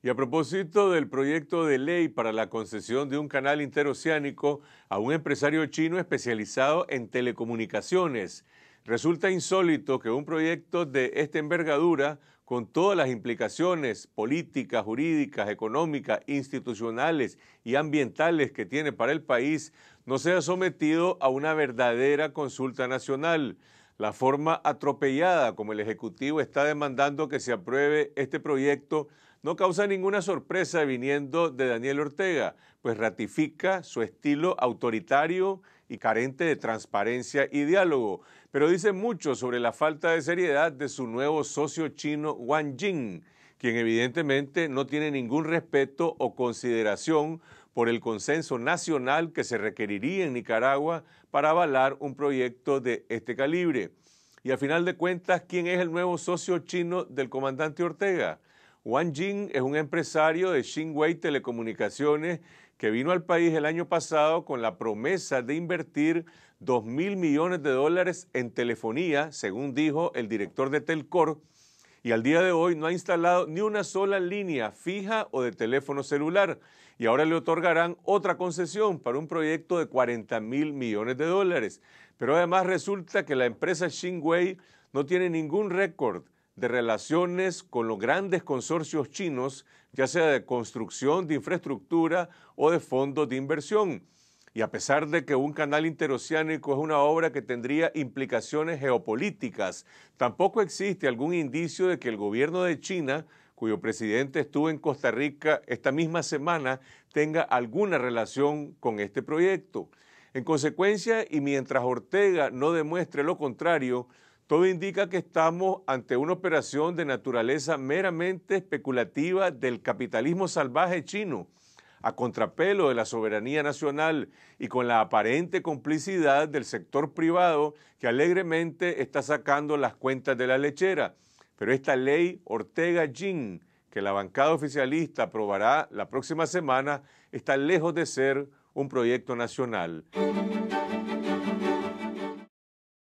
Y a propósito del proyecto de ley para la concesión de un canal interoceánico a un empresario chino especializado en telecomunicaciones, resulta insólito que un proyecto de esta envergadura, con todas las implicaciones políticas, jurídicas, económicas, institucionales y ambientales que tiene para el país, no sea sometido a una verdadera consulta nacional la forma atropellada como el Ejecutivo está demandando que se apruebe este proyecto no causa ninguna sorpresa viniendo de Daniel Ortega, pues ratifica su estilo autoritario y carente de transparencia y diálogo, pero dice mucho sobre la falta de seriedad de su nuevo socio chino Wang Jing, quien evidentemente no tiene ningún respeto o consideración por el consenso nacional que se requeriría en Nicaragua para avalar un proyecto de este calibre. Y a final de cuentas, ¿quién es el nuevo socio chino del comandante Ortega? Wang Jing es un empresario de Xinhui Telecomunicaciones que vino al país el año pasado con la promesa de invertir 2 mil millones de dólares en telefonía, según dijo el director de Telcor, y al día de hoy no ha instalado ni una sola línea fija o de teléfono celular. Y ahora le otorgarán otra concesión para un proyecto de 40 mil millones de dólares. Pero además resulta que la empresa Xinhui no tiene ningún récord de relaciones con los grandes consorcios chinos, ya sea de construcción, de infraestructura o de fondos de inversión. Y a pesar de que un canal interoceánico es una obra que tendría implicaciones geopolíticas, tampoco existe algún indicio de que el gobierno de China, cuyo presidente estuvo en Costa Rica esta misma semana, tenga alguna relación con este proyecto. En consecuencia, y mientras Ortega no demuestre lo contrario, todo indica que estamos ante una operación de naturaleza meramente especulativa del capitalismo salvaje chino a contrapelo de la soberanía nacional y con la aparente complicidad del sector privado que alegremente está sacando las cuentas de la lechera. Pero esta ley Ortega-Gin, que la bancada oficialista aprobará la próxima semana, está lejos de ser un proyecto nacional.